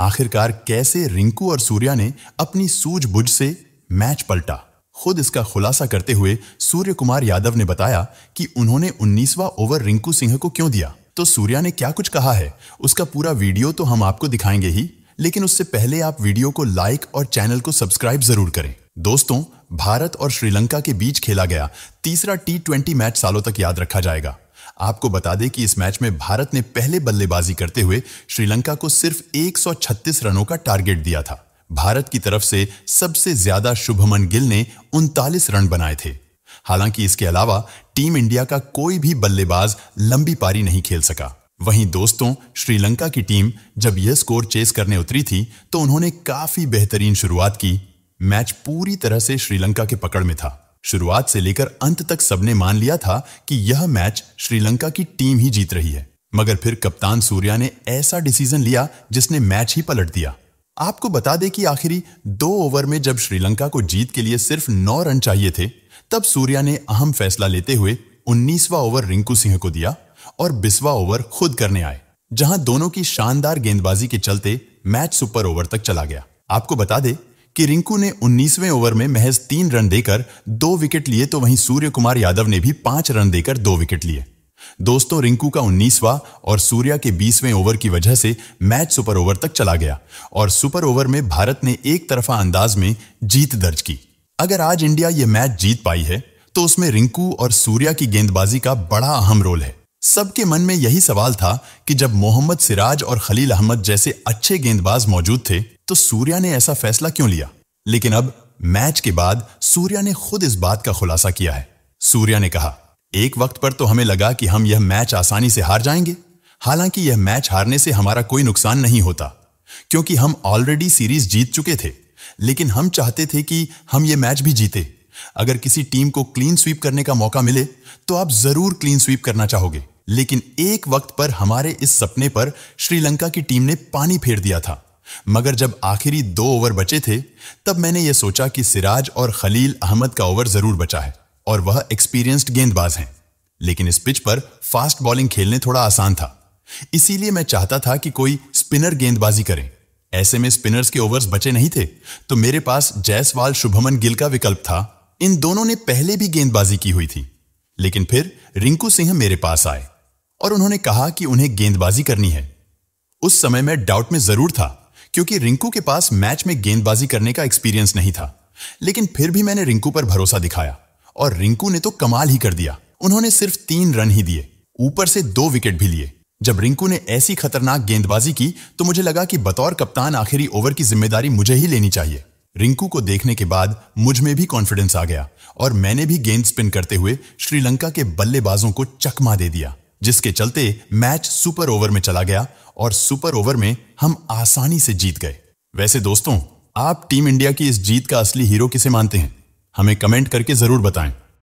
आखिरकार कैसे रिंकू और सूर्या ने अपनी सूझबूझ से मैच पलटा खुद इसका खुलासा करते हुए सूर्य कुमार यादव ने बताया कि उन्होंने 19वां ओवर रिंकू सिंह को क्यों दिया तो सूर्या ने क्या कुछ कहा है उसका पूरा वीडियो तो हम आपको दिखाएंगे ही लेकिन उससे पहले आप वीडियो को लाइक और चैनल को सब्सक्राइब जरूर करें दोस्तों भारत और श्रीलंका के बीच खेला गया तीसरा टी मैच सालों तक याद रखा जाएगा आपको बता दें कि इस मैच में भारत ने पहले बल्लेबाजी करते हुए श्रीलंका को सिर्फ 136 रनों का टारगेट दिया था भारत की तरफ से सबसे ज्यादा शुभमन गिल ने उनतालीस रन बनाए थे हालांकि इसके अलावा टीम इंडिया का कोई भी बल्लेबाज लंबी पारी नहीं खेल सका वहीं दोस्तों श्रीलंका की टीम जब यह स्कोर चेस करने उतरी थी तो उन्होंने काफी बेहतरीन शुरुआत की मैच पूरी तरह से श्रीलंका के पकड़ में था शुरुआत से लेकर अंत तक सबने मान लिया था कि यह मैच श्रीलंका की टीम ही जीत रही है मगर फिर कप्तान सूर्या ने ऐसा डिसीजन लिया जिसने मैच ही पलट दिया आपको बता दें कि आखिरी दो ओवर में जब श्रीलंका को जीत के लिए सिर्फ नौ रन चाहिए थे तब सूर्या ने अहम फैसला लेते हुए उन्नीसवा ओवर रिंकू सिंह को दिया और बिसवा ओवर खुद करने आए जहां दोनों की शानदार गेंदबाजी के चलते मैच सुपर ओवर तक चला गया आपको बता दें कि रिंकू ने 19वें ओवर में महज तीन रन देकर दो विकेट लिए तो वहीं सूर्य कुमार यादव ने भी पांच रन देकर दो विकेट लिए दोस्तों रिंकू का 19वां और सूर्या के 20वें ओवर की वजह से मैच सुपर ओवर तक चला गया और सुपर ओवर में भारत ने एक तरफा अंदाज में जीत दर्ज की अगर आज इंडिया ये मैच जीत पाई है तो उसमें रिंकू और सूर्या की गेंदबाजी का बड़ा अहम रोल है सबके मन में यही सवाल था कि जब मोहम्मद सिराज और खलील अहमद जैसे अच्छे गेंदबाज मौजूद थे तो सूर्या ने ऐसा फैसला क्यों लिया लेकिन अब मैच के बाद सूर्या ने खुद इस बात का खुलासा किया है सूर्या ने कहा एक वक्त पर तो हमें लगा कि हम यह मैच आसानी से हार जाएंगे हालांकि यह मैच हारने से हमारा कोई नुकसान नहीं होता क्योंकि हम ऑलरेडी सीरीज जीत चुके थे लेकिन हम चाहते थे कि हम यह मैच भी जीते अगर किसी टीम को क्लीन स्वीप करने का मौका मिले तो आप जरूर क्लीन स्वीप करना चाहोगे लेकिन एक वक्त पर हमारे इस सपने पर श्रीलंका की टीम ने पानी फेर दिया था मगर जब आखिरी दो ओवर बचे थे तब मैंने यह सोचा कि सिराज और खलील अहमद का ओवर जरूर बचा है और वह एक्सपीरियंस्ड गेंदबाज हैं लेकिन इस पिच पर फास्ट बॉलिंग खेलने थोड़ा आसान था इसीलिए मैं चाहता था कि कोई स्पिनर गेंदबाजी करें ऐसे में स्पिनर्स के ओवर्स बचे नहीं थे तो मेरे पास जयसवाल शुभमन गिल का विकल्प था इन दोनों ने पहले भी गेंदबाजी की हुई थी लेकिन फिर रिंकू सिंह मेरे पास आए और उन्होंने कहा कि उन्हें गेंदबाजी करनी है उस समय मैं डाउट में जरूर था क्योंकि रिंकू के पास मैच में गेंदबाजी करने का एक्सपीरियंस नहीं था लेकिन फिर भी मैंने रिंकू पर भरोसा दिखाया और रिंकू ने तो कमाल ही कर दिया उन्होंने सिर्फ तीन रन ही दिए ऊपर से दो विकेट भी लिए जब रिंकू ने ऐसी खतरनाक गेंदबाजी की तो मुझे लगा कि बतौर कप्तान आखिरी ओवर की जिम्मेदारी मुझे ही लेनी चाहिए रिंकू को देखने के बाद मुझ में भी कॉन्फिडेंस आ गया और मैंने भी गेंद स्पिन करते हुए श्रीलंका के बल्लेबाजों को चकमा दे दिया जिसके चलते मैच सुपर ओवर में चला गया और सुपर ओवर में हम आसानी से जीत गए वैसे दोस्तों आप टीम इंडिया की इस जीत का असली हीरो किसे मानते हैं हमें कमेंट करके जरूर बताएं